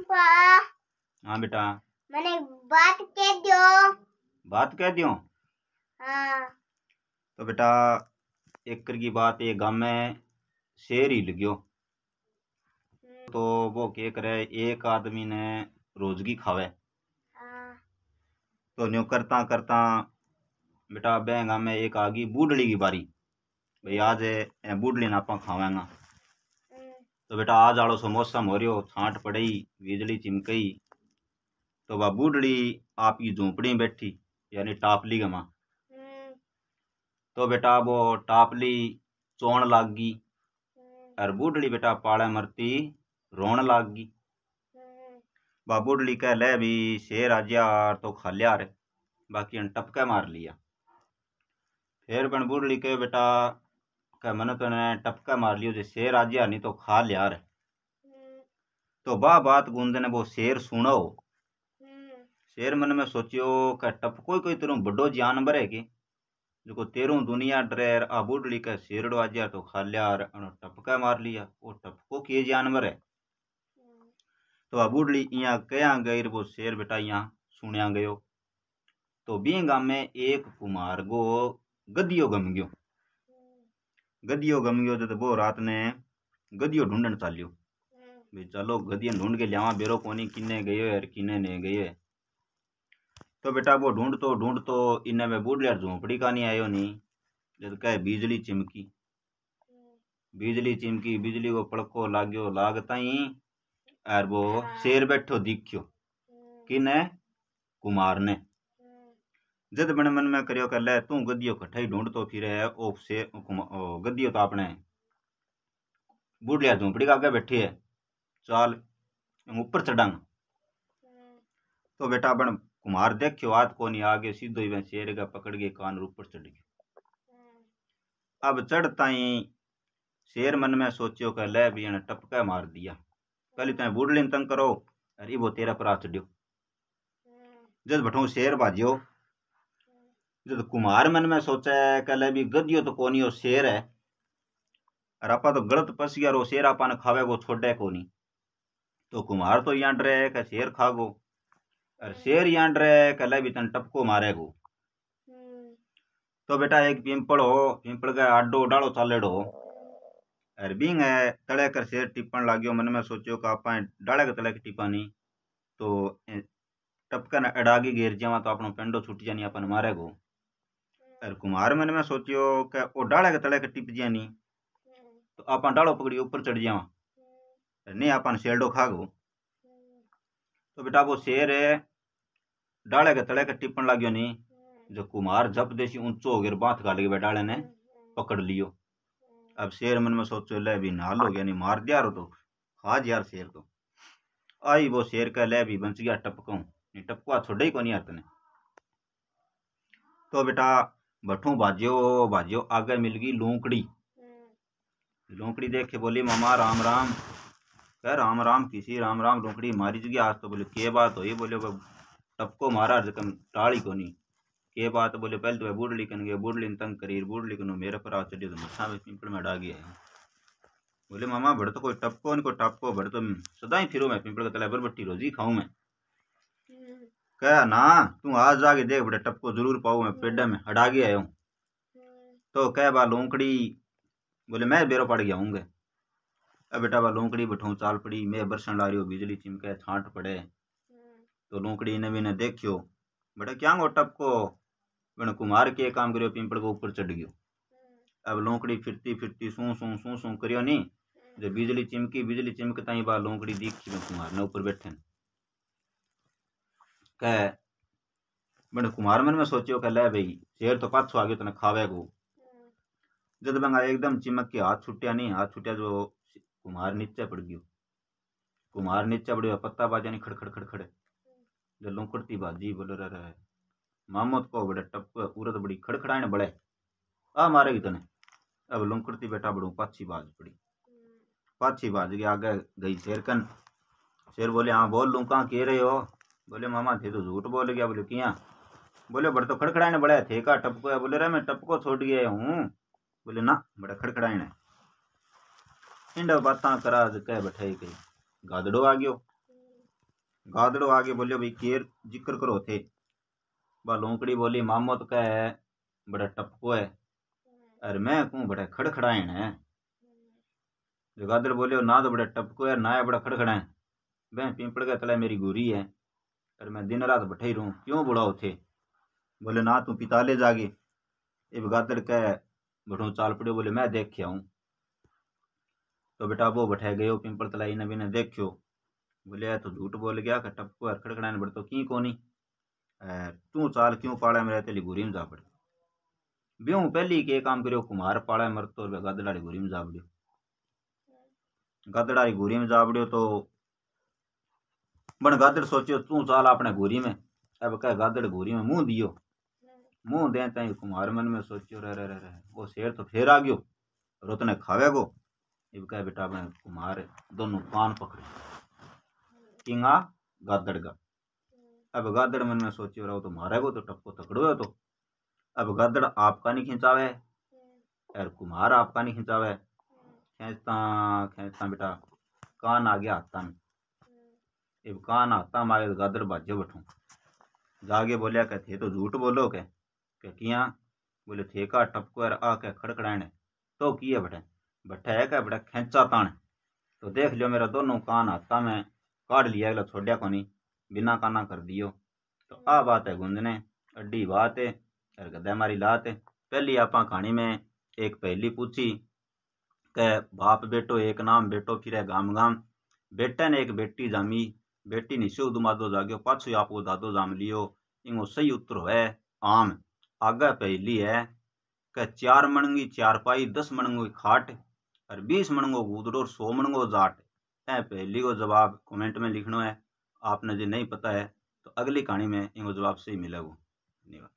पापा हाँ बेटा मैंने बात कह दियो बात कह दियो हाँ तो बेटा एक की बात ये गम है शेर ही लगो हम्म। तो वो क्या करे एक आदमी ने रोजगी खावे हाँ। तो न्यो करता करता बेटा बैंगा में एक आ गई बूढ़ली की बारी भाई आज है बूढ़ली ने आप खावेगा तो बेटा आज आड़ो सो मौसम हो रही छांट पड़ई बिजली चिमकई तो वह बूढ़ड़ी आपकी झोंपड़ी बैठी यानी टापली गां माँ तो बेटा वो टापली चोण लागी और बूढ़ड़ी बेटा पाले मरती रोन लाग गई बा बूढ़ड़ी कह ले भी शेर आज गया तो खा लिया बाकी टपके मार लिया फिर बन बूढ़ड़ी कह बेटा टपका मैंने तो इन्हें टपका मार लियो जो शेर आज यार नहीं तो खा लिया तो वाह बात गूंदे ने वो शेर सुनो शेर मन में सोचियो के टपको ही कोई तेरू बड़ो जानवर है कि जो तेरू दुनिया डरेर आ बुढ़ली का शेरड़ो आज यार तो खा लिया टपका मार लिया वो टपको के जानवर है तो आ बुढ़ली इं कया गई वो शेर बेटा यहाँ सुनया गयो तो बी में एक कुमार गो गदियो गम गयो गदियो गम गयो तो बो रात ने गदियो ढूंढन चालियो हम्म। भाई चलो गदिया ढूंढ के लिया बेरो कोनी किन्ने गयो है किन्ने ने गयो तो बेटा वो ढूंढ तो ढूंढ तो इन्हें मैं बूढ़ लिया झोंपड़ी का नहीं आयो नहीं जब कहे बिजली चिमकी हम्म। बिजली चिमकी बिजली को पड़को लाग्यो लागता ही हाँ। और वो शेर बैठो दिखियो हम्म। किने कुमार ने जद बण मन में करियो कर ले तू गदियो कठाई ढूंढतो फिर है ओप से गदियो तो अपने बुढ़िया झोंपड़ी का आगे बैठी है चाल ऊपर चढ़ांग तो बेटा अपन कुमार देखियो हाथ कोनी आगे सीधो ही शेर का पकड़ के कान ऊपर चढ़ गयो अब चढ़ता ही शेर मन में सोचो कि ले भी इन्हें टपका मार दिया कल तुम बूढ़ तंग करो अरे वो तेरा परा चढ़ियो जब भटो शेर भाजियो जो तो कुम्हार मन में सोचा है कल भी गधियो तो कोनी वो शेर है और आपा तो गलत पस गया शेर आपा ने खावे वो छोड़े कोनी तो कुमार तो यहाँ डरे है कि शेर खागो और शेर यहाँ डरे है कल भी तन टपको मारे गो हम्म। तो बेटा एक पिंपल हो पिंपल का आडो डालो चालेड़ो अरबिंग है तले कर शेर टिपण लाग्यो मन में सोचो कि आप डाले के तड़े के टिपानी तो ने अड़ागी गिर जावा तो अपना पेंडो छुट जानी अपन गो कुमार कुम्हार मैंने मैं सोचियो के ओ डाले के तले के टिप जिया नहीं तो आप डालो पकड़ी ऊपर चढ़ जावा हम्म। नहीं आपने शेरडो खा गो हम्म। तो बेटा वो शेर है डाले के तले हम्म। के टिपण लाग्यो नहीं जो कुमार जब देसी ऊंचो हो गया बात काट के डाले ने पकड़ लियो अब शेर मन में सोचो ले भी नाल हो गया नहीं मार दिया तो खाज यार शेर को तो। आई वो शेर का ले भी बच गया टपको नहीं टपका छोड़े ही को नहीं तो बेटा बठू बाजो बाजो आगे मिल गई लोंकड़ी हम्म। लोंकड़ी देख के बोली मामा राम राम कह राम राम किसी राम राम लोंकड़ी मारी जगी आज तो बोले के बात हो ये बोले टपको मारा जकम टाड़ी को नहीं के बात बोले पहले तो बूढ़ लिखन गए बूढ़ लिन तंग करीर बूढ़ लिखन मेरे पर आ चढ़ी तो मसा में पिंपल में डा गया बोले मामा भड़ तो कोई टपको नहीं कोई टपको भड़ तो सदा ही फिरो मैं पिंपल का तला बरबट्टी रोजी खाऊं मैं कह ना तू आज जाके देख बेटा टपको जरूर पाऊ मैं पेड़ा में हटा के आया तो कह बा लोंकड़ी बोले मैं बेरो पड़ गया हूँ अब बेटा बा लोंकड़ी बैठो चाल पड़ी मैं बरसन ला रही हो बिजली चिमके छांट पड़े तो लोंकड़ी ने भी ने देखियो बेटा क्या गो टपको मैंने कुमार के काम करियो पिंपड़ को ऊपर चढ़ गयो अब लोंकड़ी फिरती फिरती सू सू सू सू करियो नहीं जो बिजली चिमकी बिजली चिमकता ही बा लोंकड़ी दिखी में कुमार ने ऊपर बैठे कह मैंने कुमार मन में सोचो कह ले भाई शेर तो पाछो आ गयो तेने खावे गो जद बंगा एकदम चिमक के हाथ छुटिया नहीं हाथ छुटिया जो कुमार नीचे पड़ गयो कुमार नीचे पड़े पत्ता बाजा नहीं खड़खड़ खड़खड़ जो लुकड़ती बाजी बोल रहा है को बड़े टप उरत बड़ी खड़खड़ाने बड़े आ मारेगी तने अब लुकड़ती बेटा बड़ू पाछी बाज पड़ी पाछी बाज के आगे गई शेर कन शेर बोले हाँ बोल लू कहाँ कह रहे हो बोले मामा थे तो झूठ बोल गया बोले किया बोले बड़े तो खड़खड़ाने बड़ा थे का टपको है बोले रे मैं टपको छोड़ गया हूँ बोले ना बड़े खड़खड़ाने इंडा बातें करा कह बैठे कही गादड़ो आ गयो गादड़ो आगे बोले भाई केर जिक्र करो थे बा लोकड़ी बोली मामो तो कह है बड़ा टपको है अरे मैं कू बड़े खड़खड़ाएन है गादड़ बोले ना तो बड़े टपको है ना है बड़ा खड़खड़ाए वह पिंपड़ का तला मेरी गुरी है अरे मैं दिन रात भटई रहूँ क्यों बुढ़ाओ थे बोले ना तू पिता ले जागे ये बगातर कह भटो चाल पड़ियो बोले मैं देख आऊँ तो बेटा वो बठे गयो पिंपल तलाई ने बिने देखियो बोले तो झूठ बोल गया का टपको हर खड़खड़ा ने बढ़तो की कोनी तू चाल क्यों पाड़ा में तेली घुरी में जा पड़े ब्यू पहली के काम करियो कुम्हार पाड़ा मरतो गदड़ाड़ी घुरी में जा पड़ियो गदड़ाड़ी घुरी में जा पड़ियो तो बन गादड़ सोचो तू चाल अपने घोरी में अब कह गादड़ घोरी में मुंह दियो मुंह दे तई कुमार मन में सोचो रे रे रे वो शेर तो फिर आ गयो रोतने खावे गो इब कह बेटा अपने कुमार दोनों कान पकड़े किंगा गादड़ का अब गादड़ मन में सोचो रहो तो मारेगो तो टप्पो तकड़ो है तो अब गादड़ आपका नहीं खिंचावे और कुमार आपका नहीं खिंचावे खेचता खेचता बेटा कान आ गया हाथा में इबकान आता मारे तो गादर बाजे बठूँ जागे बोलिया कह थे तो झूठ बोलो के कह किया बोले थे ठेका टपको आ के खड़खड़ाने तो किए बटे बटे है क्या बटे खेचा ताने तो देख लियो मेरा दोनों कान हाथा में काट लिया अगला छोड़िया को नहीं बिना काना कर दियो तो आ बात है गुंजने अड्डी बात है और गदे मारी लात है पहली आप कहानी में एक पहली पूछी कह बाप बेटो एक नाम बेटो फिर गाम गाम बेटे ने एक बेटी जामी बेटी निशो उदमादो जाग्यो पाछ आपको दादो जाम लियो इनको सही उत्तर है आम आगे पहली है कह चार मणंगी पाई दस मणंगो खाट और बीस मणंगो गूदड़ो और सौ मणंगो जाट है पहली को जवाब कमेंट में लिखना है आपने जो नहीं पता है तो अगली कहानी में इनको जवाब सही मिलेगा धन्यवाद